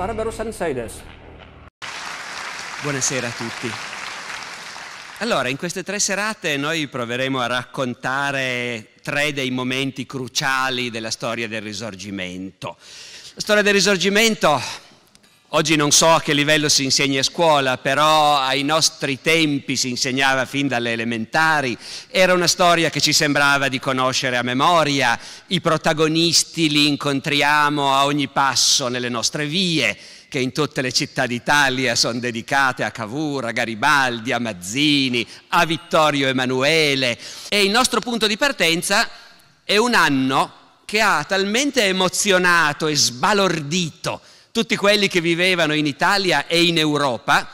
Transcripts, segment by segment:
Barbaro Sanseides. Buonasera a tutti. Allora, in queste tre serate noi proveremo a raccontare tre dei momenti cruciali della storia del risorgimento. La storia del risorgimento Oggi non so a che livello si insegna a scuola, però ai nostri tempi si insegnava fin dalle elementari, era una storia che ci sembrava di conoscere a memoria, i protagonisti li incontriamo a ogni passo nelle nostre vie, che in tutte le città d'Italia sono dedicate a Cavour, a Garibaldi, a Mazzini, a Vittorio Emanuele. E il nostro punto di partenza è un anno che ha talmente emozionato e sbalordito tutti quelli che vivevano in Italia e in Europa,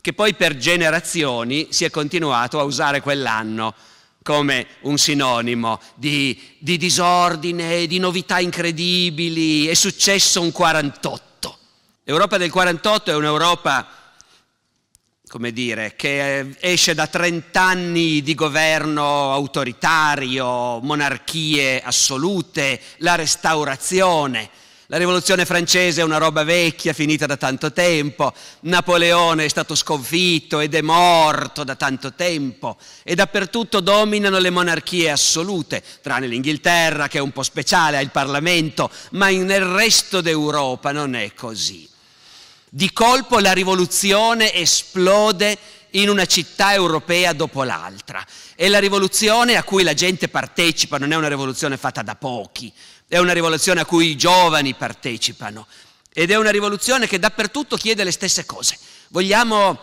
che poi per generazioni si è continuato a usare quell'anno come un sinonimo di, di disordine, di novità incredibili, è successo un 48. L'Europa del 48 è un'Europa, come dire, che esce da 30 anni di governo autoritario, monarchie assolute, la restaurazione la rivoluzione francese è una roba vecchia, finita da tanto tempo. Napoleone è stato sconfitto ed è morto da tanto tempo. E dappertutto dominano le monarchie assolute, tranne l'Inghilterra che è un po' speciale, ha il Parlamento, ma nel resto d'Europa non è così. Di colpo la rivoluzione esplode in una città europea dopo l'altra. E la rivoluzione a cui la gente partecipa non è una rivoluzione fatta da pochi, è una rivoluzione a cui i giovani partecipano ed è una rivoluzione che dappertutto chiede le stesse cose. Vogliamo,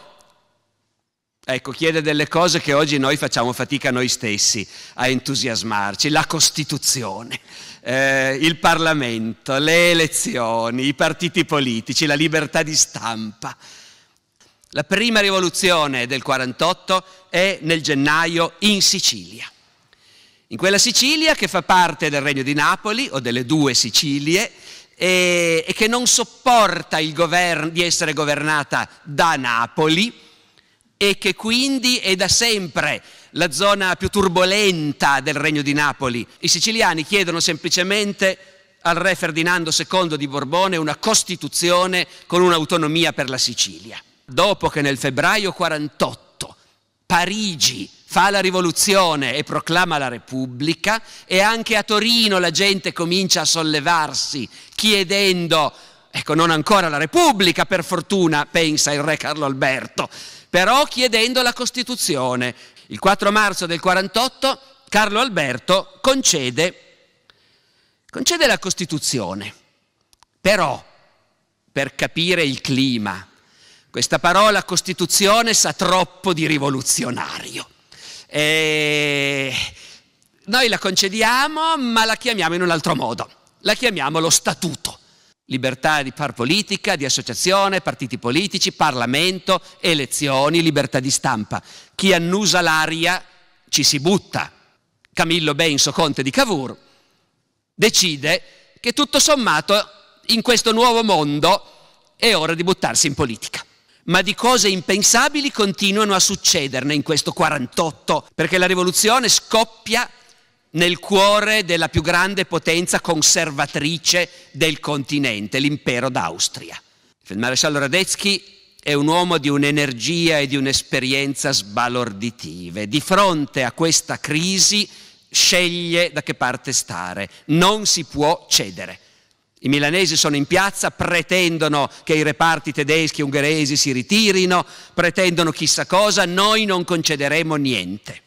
ecco, chiede delle cose che oggi noi facciamo fatica noi stessi a entusiasmarci, la Costituzione. Eh, il Parlamento, le elezioni, i partiti politici, la libertà di stampa. La prima rivoluzione del 48 è nel gennaio in Sicilia in quella Sicilia che fa parte del Regno di Napoli o delle due Sicilie e, e che non sopporta govern, di essere governata da Napoli e che quindi è da sempre la zona più turbolenta del Regno di Napoli. I siciliani chiedono semplicemente al re Ferdinando II di Borbone una Costituzione con un'autonomia per la Sicilia. Dopo che nel febbraio 48 Parigi fa la rivoluzione e proclama la Repubblica e anche a Torino la gente comincia a sollevarsi chiedendo, ecco non ancora la Repubblica per fortuna, pensa il re Carlo Alberto, però chiedendo la Costituzione. Il 4 marzo del 48 Carlo Alberto concede, concede la Costituzione, però per capire il clima, questa parola Costituzione sa troppo di rivoluzionario. E noi la concediamo, ma la chiamiamo in un altro modo. La chiamiamo lo statuto. Libertà di far politica, di associazione, partiti politici, Parlamento, elezioni, libertà di stampa. Chi annusa l'aria ci si butta. Camillo Benso, conte di Cavour, decide che tutto sommato in questo nuovo mondo è ora di buttarsi in politica ma di cose impensabili continuano a succederne in questo 48, perché la rivoluzione scoppia nel cuore della più grande potenza conservatrice del continente, l'impero d'Austria. Il maresciallo Radetzky è un uomo di un'energia e di un'esperienza sbalorditive. Di fronte a questa crisi sceglie da che parte stare, non si può cedere. I milanesi sono in piazza, pretendono che i reparti tedeschi e ungheresi si ritirino, pretendono chissà cosa, noi non concederemo niente.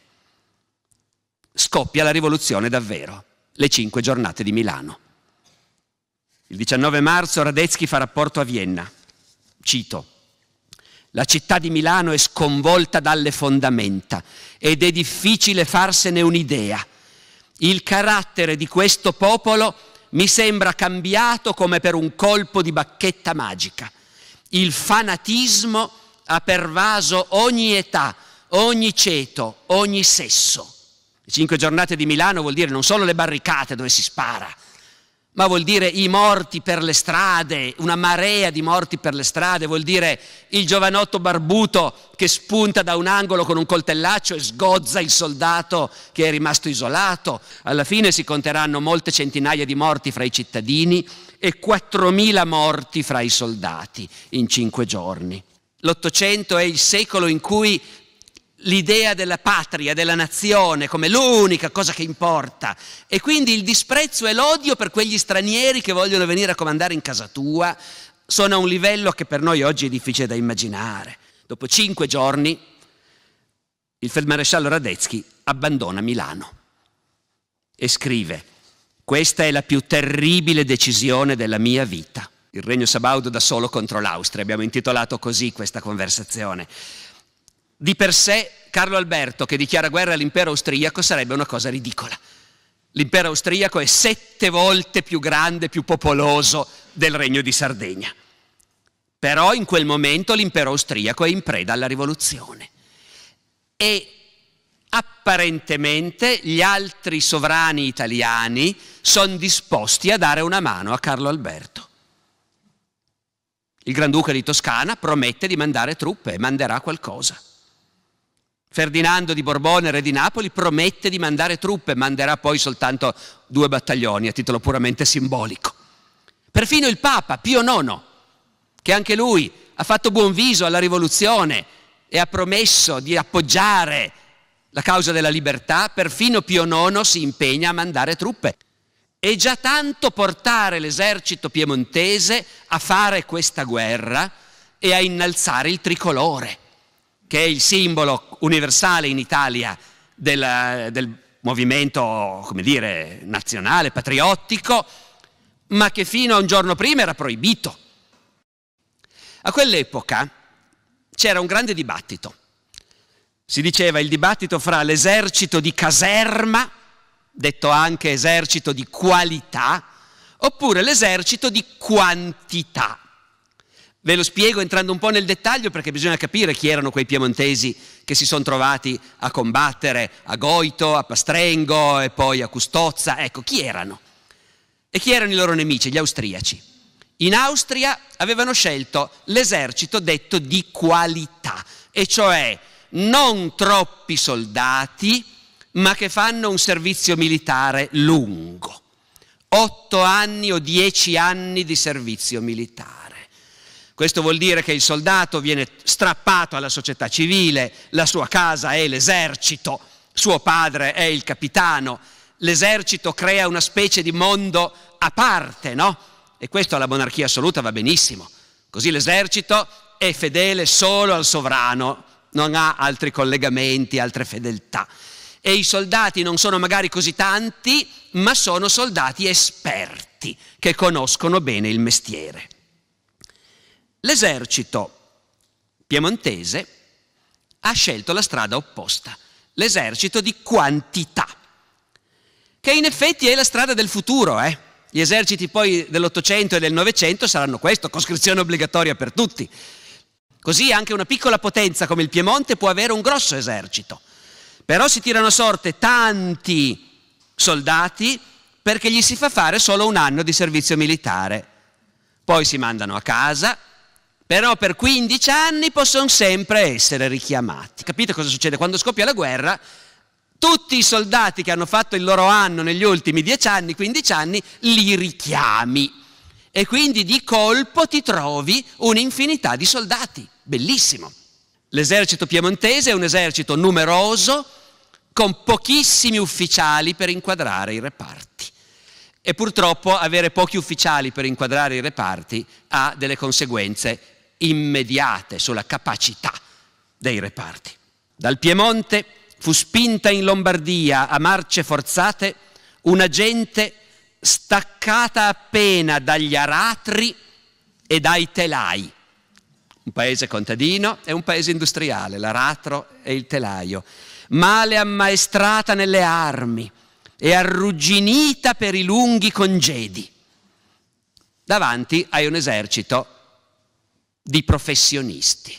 Scoppia la rivoluzione davvero, le cinque giornate di Milano. Il 19 marzo Radetzky fa rapporto a Vienna. Cito. La città di Milano è sconvolta dalle fondamenta ed è difficile farsene un'idea. Il carattere di questo popolo mi sembra cambiato come per un colpo di bacchetta magica. Il fanatismo ha pervaso ogni età, ogni ceto, ogni sesso. Le cinque giornate di Milano vuol dire non solo le barricate dove si spara, ma vuol dire i morti per le strade, una marea di morti per le strade, vuol dire il giovanotto barbuto che spunta da un angolo con un coltellaccio e sgozza il soldato che è rimasto isolato. Alla fine si conteranno molte centinaia di morti fra i cittadini e 4.000 morti fra i soldati in cinque giorni. L'Ottocento è il secolo in cui l'idea della patria, della nazione, come l'unica cosa che importa. E quindi il disprezzo e l'odio per quegli stranieri che vogliono venire a comandare in casa tua sono a un livello che per noi oggi è difficile da immaginare. Dopo cinque giorni il feldmaresciallo Radetzky abbandona Milano e scrive questa è la più terribile decisione della mia vita. Il regno sabaudo da solo contro l'Austria, abbiamo intitolato così questa conversazione. Di per sé Carlo Alberto che dichiara guerra all'impero austriaco sarebbe una cosa ridicola. L'impero austriaco è sette volte più grande, più popoloso del regno di Sardegna. Però in quel momento l'impero austriaco è in preda alla rivoluzione. E apparentemente gli altri sovrani italiani sono disposti a dare una mano a Carlo Alberto. Il Granduca di Toscana promette di mandare truppe e manderà qualcosa. Ferdinando di Borbone, re di Napoli, promette di mandare truppe, manderà poi soltanto due battaglioni a titolo puramente simbolico. Perfino il Papa Pio IX, che anche lui ha fatto buon viso alla rivoluzione e ha promesso di appoggiare la causa della libertà, perfino Pio IX si impegna a mandare truppe. E già tanto portare l'esercito piemontese a fare questa guerra e a innalzare il tricolore che è il simbolo universale in Italia del, del movimento, come dire, nazionale, patriottico, ma che fino a un giorno prima era proibito. A quell'epoca c'era un grande dibattito. Si diceva il dibattito fra l'esercito di caserma, detto anche esercito di qualità, oppure l'esercito di quantità. Ve lo spiego entrando un po' nel dettaglio perché bisogna capire chi erano quei piemontesi che si sono trovati a combattere a Goito, a Pastrengo e poi a Custozza. Ecco, chi erano? E chi erano i loro nemici? Gli austriaci. In Austria avevano scelto l'esercito detto di qualità, e cioè non troppi soldati, ma che fanno un servizio militare lungo. Otto anni o dieci anni di servizio militare questo vuol dire che il soldato viene strappato alla società civile, la sua casa è l'esercito, suo padre è il capitano. L'esercito crea una specie di mondo a parte, no? E questo alla monarchia assoluta va benissimo. Così l'esercito è fedele solo al sovrano, non ha altri collegamenti, altre fedeltà. E i soldati non sono magari così tanti, ma sono soldati esperti che conoscono bene il mestiere. L'esercito piemontese ha scelto la strada opposta, l'esercito di quantità, che in effetti è la strada del futuro. Eh? Gli eserciti poi dell'Ottocento e del Novecento saranno questo, coscrizione obbligatoria per tutti. Così anche una piccola potenza come il Piemonte può avere un grosso esercito. Però si tirano a sorte tanti soldati perché gli si fa fare solo un anno di servizio militare. Poi si mandano a casa, però per 15 anni possono sempre essere richiamati. Capite cosa succede? Quando scoppia la guerra, tutti i soldati che hanno fatto il loro anno negli ultimi 10 anni, 15 anni, li richiami. E quindi di colpo ti trovi un'infinità di soldati. Bellissimo. L'esercito piemontese è un esercito numeroso, con pochissimi ufficiali per inquadrare i reparti. E purtroppo avere pochi ufficiali per inquadrare i reparti ha delle conseguenze immediate sulla capacità dei reparti. Dal Piemonte fu spinta in Lombardia a marce forzate una gente staccata appena dagli aratri e dai telai. Un paese contadino e un paese industriale, l'aratro e il telaio, male ammaestrata nelle armi e arrugginita per i lunghi congedi. Davanti hai un esercito di professionisti,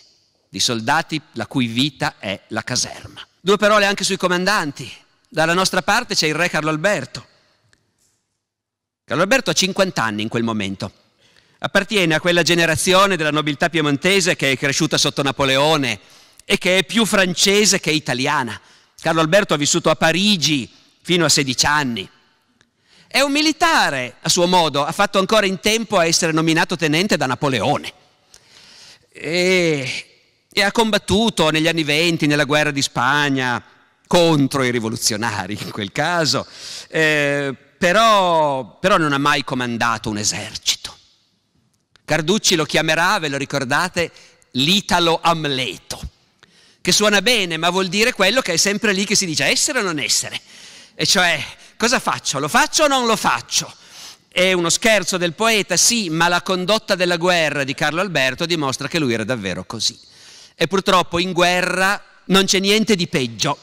di soldati la cui vita è la caserma. Due parole anche sui comandanti. Dalla nostra parte c'è il re Carlo Alberto. Carlo Alberto ha 50 anni in quel momento. Appartiene a quella generazione della nobiltà piemontese che è cresciuta sotto Napoleone e che è più francese che italiana. Carlo Alberto ha vissuto a Parigi fino a 16 anni. È un militare, a suo modo, ha fatto ancora in tempo a essere nominato tenente da Napoleone e, e ha combattuto negli anni venti nella guerra di Spagna contro i rivoluzionari in quel caso, eh, però, però non ha mai comandato un esercito. Carducci lo chiamerà, ve lo ricordate, l'Italo Amleto, che suona bene, ma vuol dire quello che è sempre lì che si dice essere o non essere. E cioè, cosa faccio? Lo faccio o non lo faccio? È uno scherzo del poeta, sì, ma la condotta della guerra di Carlo Alberto dimostra che lui era davvero così. E purtroppo in guerra non c'è niente di peggio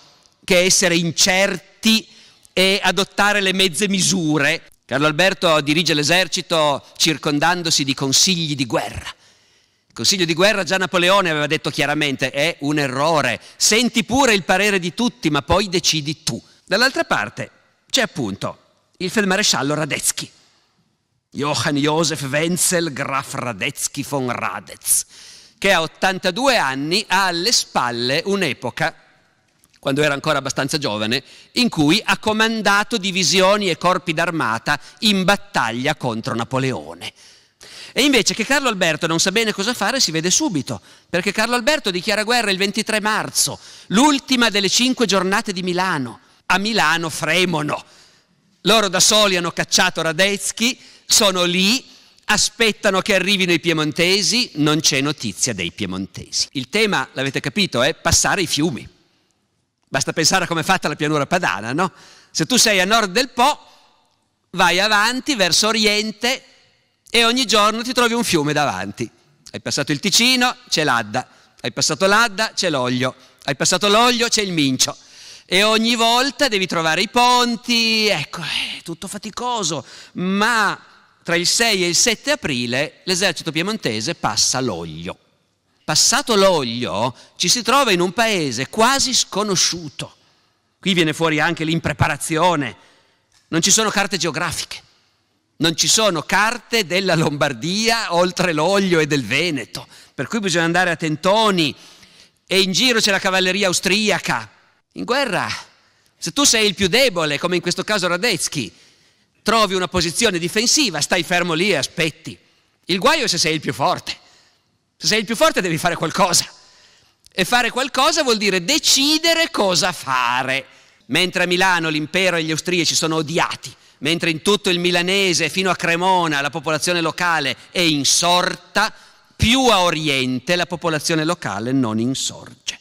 che essere incerti e adottare le mezze misure. Carlo Alberto dirige l'esercito circondandosi di consigli di guerra. Il consiglio di guerra già Napoleone aveva detto chiaramente è un errore, senti pure il parere di tutti ma poi decidi tu. Dall'altra parte c'è appunto il feldmaresciallo Radetzky Johann Josef Wenzel Graf Radetzky von Radez, che a 82 anni ha alle spalle un'epoca, quando era ancora abbastanza giovane, in cui ha comandato divisioni e corpi d'armata in battaglia contro Napoleone. E invece che Carlo Alberto non sa bene cosa fare si vede subito, perché Carlo Alberto dichiara guerra il 23 marzo, l'ultima delle cinque giornate di Milano. A Milano fremono. Loro da soli hanno cacciato Radetzky, sono lì, aspettano che arrivino i piemontesi, non c'è notizia dei piemontesi. Il tema, l'avete capito, è passare i fiumi. Basta pensare a come è fatta la pianura padana, no? Se tu sei a nord del Po, vai avanti verso oriente e ogni giorno ti trovi un fiume davanti. Hai passato il Ticino, c'è l'Adda. Hai passato l'Adda, c'è l'Oglio. Hai passato l'Oglio, c'è il Mincio. E ogni volta devi trovare i ponti, ecco, è tutto faticoso, ma tra il 6 e il 7 aprile l'esercito piemontese passa l'Oglio. Passato l'Oglio ci si trova in un paese quasi sconosciuto. Qui viene fuori anche l'impreparazione. Non ci sono carte geografiche, non ci sono carte della Lombardia oltre l'Oglio e del Veneto, per cui bisogna andare a tentoni e in giro c'è la cavalleria austriaca. In guerra, se tu sei il più debole, come in questo caso Radetzky, trovi una posizione difensiva, stai fermo lì e aspetti. Il guaio è se sei il più forte. Se sei il più forte devi fare qualcosa. E fare qualcosa vuol dire decidere cosa fare. Mentre a Milano l'impero e gli austriaci sono odiati, mentre in tutto il milanese fino a Cremona la popolazione locale è insorta, più a oriente la popolazione locale non insorge.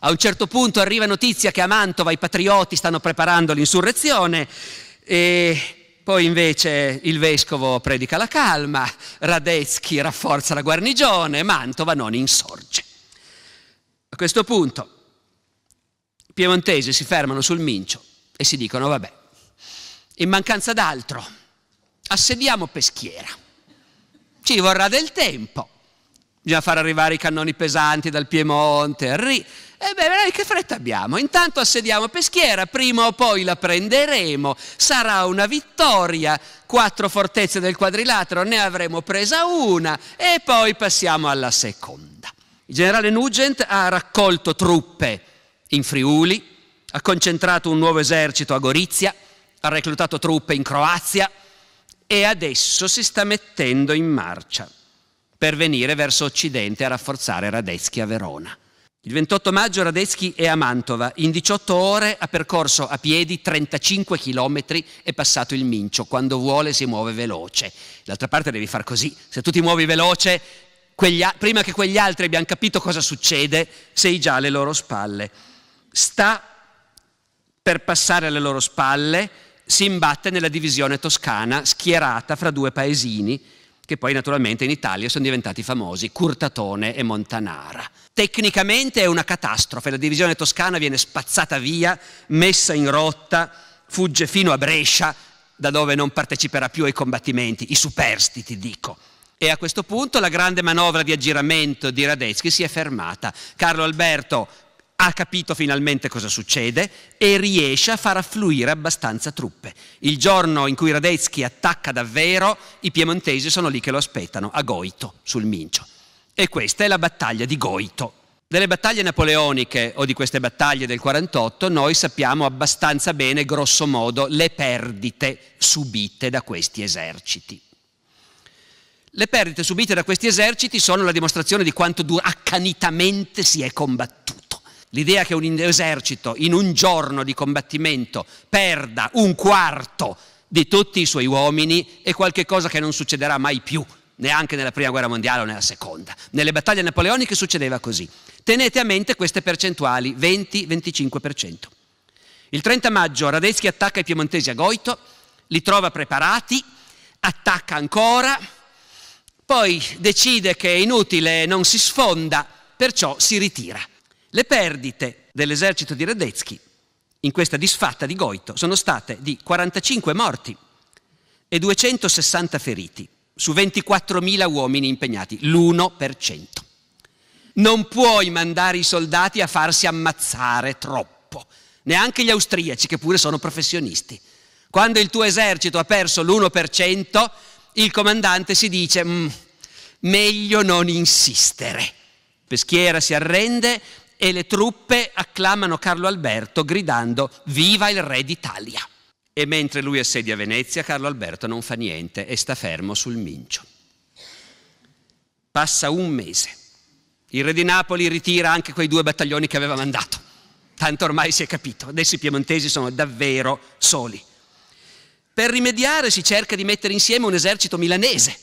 A un certo punto arriva notizia che a Mantova i patrioti stanno preparando l'insurrezione e poi invece il vescovo predica la calma, Radetzky rafforza la guarnigione, Mantova non insorge. A questo punto i piemontesi si fermano sul Mincio e si dicono vabbè, in mancanza d'altro assediamo Peschiera. Ci vorrà del tempo. Bisogna far arrivare i cannoni pesanti dal Piemonte, e beh, che fretta abbiamo? Intanto assediamo Peschiera, prima o poi la prenderemo, sarà una vittoria, quattro fortezze del quadrilatero, ne avremo presa una e poi passiamo alla seconda. Il generale Nugent ha raccolto truppe in Friuli, ha concentrato un nuovo esercito a Gorizia, ha reclutato truppe in Croazia e adesso si sta mettendo in marcia per venire verso occidente a rafforzare Radetzky a Verona. Il 28 maggio Radetzky è a Mantova, in 18 ore ha percorso a piedi 35 chilometri e passato il Mincio, quando vuole si muove veloce. D'altra parte devi far così, se tu ti muovi veloce, quegli, prima che quegli altri abbiano capito cosa succede, sei già alle loro spalle. Sta per passare alle loro spalle, si imbatte nella divisione toscana schierata fra due paesini che poi naturalmente in Italia sono diventati famosi, Curtatone e Montanara. Tecnicamente è una catastrofe, la divisione toscana viene spazzata via, messa in rotta, fugge fino a Brescia, da dove non parteciperà più ai combattimenti, i superstiti dico. E a questo punto la grande manovra di aggiramento di Radetzky si è fermata. Carlo Alberto ha capito finalmente cosa succede e riesce a far affluire abbastanza truppe. Il giorno in cui Radetzky attacca davvero, i piemontesi sono lì che lo aspettano, a Goito, sul Mincio. E questa è la battaglia di Goito. Delle battaglie napoleoniche o di queste battaglie del 48 noi sappiamo abbastanza bene, grosso modo, le perdite subite da questi eserciti. Le perdite subite da questi eserciti sono la dimostrazione di quanto accanitamente si è combattuto L'idea che un esercito in un giorno di combattimento perda un quarto di tutti i suoi uomini è qualcosa che non succederà mai più, neanche nella prima guerra mondiale o nella seconda. Nelle battaglie napoleoniche succedeva così. Tenete a mente queste percentuali, 20-25%. Il 30 maggio Radetzky attacca i piemontesi a Goito, li trova preparati, attacca ancora, poi decide che è inutile, non si sfonda, perciò si ritira. Le perdite dell'esercito di Radetzky in questa disfatta di Goito sono state di 45 morti e 260 feriti su 24.000 uomini impegnati, l'1%. Non puoi mandare i soldati a farsi ammazzare troppo, neanche gli austriaci che pure sono professionisti. Quando il tuo esercito ha perso l'1%, il comandante si dice mm, meglio non insistere. Peschiera si arrende, e le truppe acclamano Carlo Alberto gridando Viva il re d'Italia! E mentre lui assedia Venezia, Carlo Alberto non fa niente e sta fermo sul Mincio. Passa un mese. Il re di Napoli ritira anche quei due battaglioni che aveva mandato. Tanto ormai si è capito, adesso i piemontesi sono davvero soli. Per rimediare si cerca di mettere insieme un esercito milanese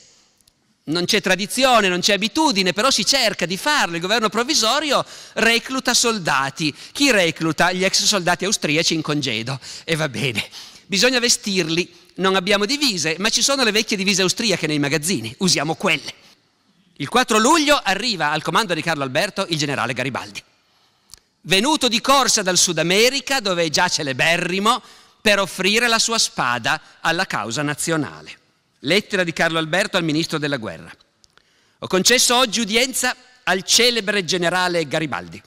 non c'è tradizione, non c'è abitudine, però si cerca di farlo. Il governo provvisorio recluta soldati. Chi recluta? Gli ex soldati austriaci in congedo. E va bene. Bisogna vestirli. Non abbiamo divise, ma ci sono le vecchie divise austriache nei magazzini. Usiamo quelle. Il 4 luglio arriva al comando di Carlo Alberto il generale Garibaldi. Venuto di corsa dal Sud America, dove è già celeberrimo, per offrire la sua spada alla causa nazionale. Lettera di Carlo Alberto al ministro della guerra. Ho concesso oggi udienza al celebre generale Garibaldi,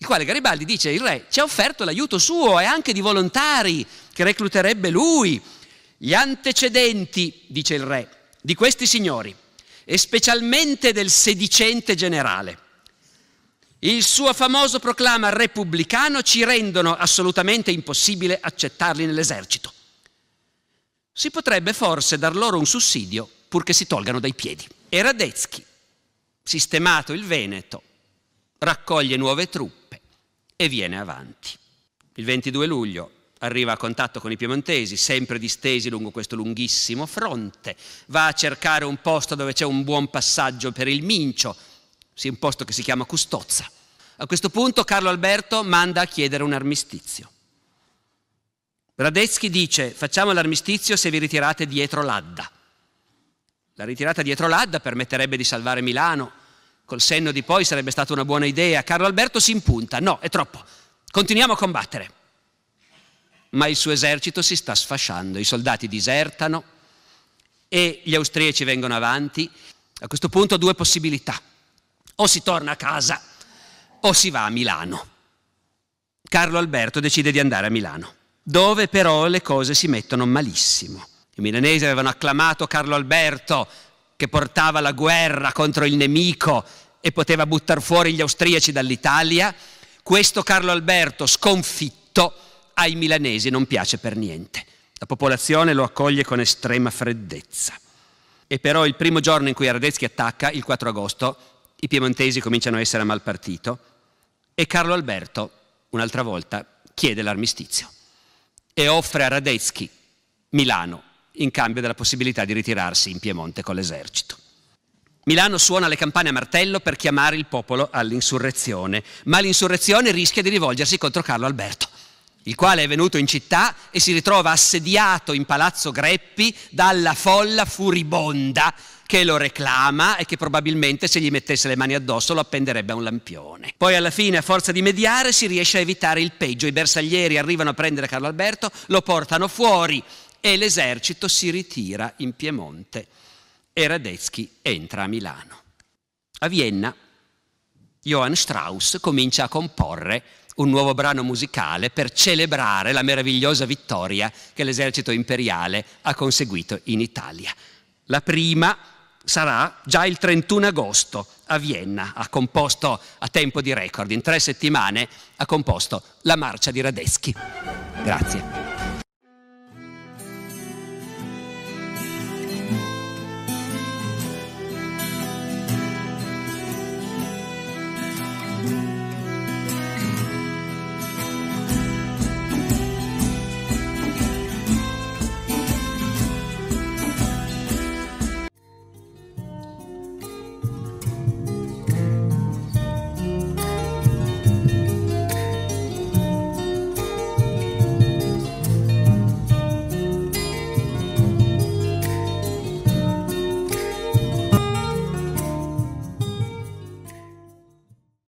il quale Garibaldi dice il re ci ha offerto l'aiuto suo e anche di volontari che recluterebbe lui. Gli antecedenti, dice il re, di questi signori, e specialmente del sedicente generale, il suo famoso proclama repubblicano ci rendono assolutamente impossibile accettarli nell'esercito si potrebbe forse dar loro un sussidio purché si tolgano dai piedi. E Radetzky, sistemato il Veneto, raccoglie nuove truppe e viene avanti. Il 22 luglio arriva a contatto con i piemontesi, sempre distesi lungo questo lunghissimo fronte, va a cercare un posto dove c'è un buon passaggio per il Mincio, un posto che si chiama Custozza. A questo punto Carlo Alberto manda a chiedere un armistizio. Bradeschi dice facciamo l'armistizio se vi ritirate dietro l'Adda. La ritirata dietro l'Adda permetterebbe di salvare Milano, col senno di poi sarebbe stata una buona idea. Carlo Alberto si impunta, no, è troppo, continuiamo a combattere. Ma il suo esercito si sta sfasciando, i soldati disertano e gli austriaci vengono avanti. A questo punto due possibilità, o si torna a casa o si va a Milano. Carlo Alberto decide di andare a Milano dove però le cose si mettono malissimo. I milanesi avevano acclamato Carlo Alberto che portava la guerra contro il nemico e poteva buttare fuori gli austriaci dall'Italia. Questo Carlo Alberto sconfitto ai milanesi non piace per niente. La popolazione lo accoglie con estrema freddezza. E però il primo giorno in cui Radetzky attacca, il 4 agosto, i piemontesi cominciano a essere a mal partito e Carlo Alberto, un'altra volta, chiede l'armistizio e offre a Radetzky Milano in cambio della possibilità di ritirarsi in Piemonte con l'esercito. Milano suona le campane a martello per chiamare il popolo all'insurrezione, ma l'insurrezione rischia di rivolgersi contro Carlo Alberto, il quale è venuto in città e si ritrova assediato in Palazzo Greppi dalla folla furibonda che lo reclama e che probabilmente se gli mettesse le mani addosso lo appenderebbe a un lampione. Poi alla fine, a forza di mediare, si riesce a evitare il peggio. I bersaglieri arrivano a prendere Carlo Alberto, lo portano fuori e l'esercito si ritira in Piemonte e Radetzky entra a Milano. A Vienna Johann Strauss comincia a comporre un nuovo brano musicale per celebrare la meravigliosa vittoria che l'esercito imperiale ha conseguito in Italia. La prima sarà già il 31 agosto a Vienna. Ha composto a tempo di record, in tre settimane ha composto la marcia di Radetzky. Grazie.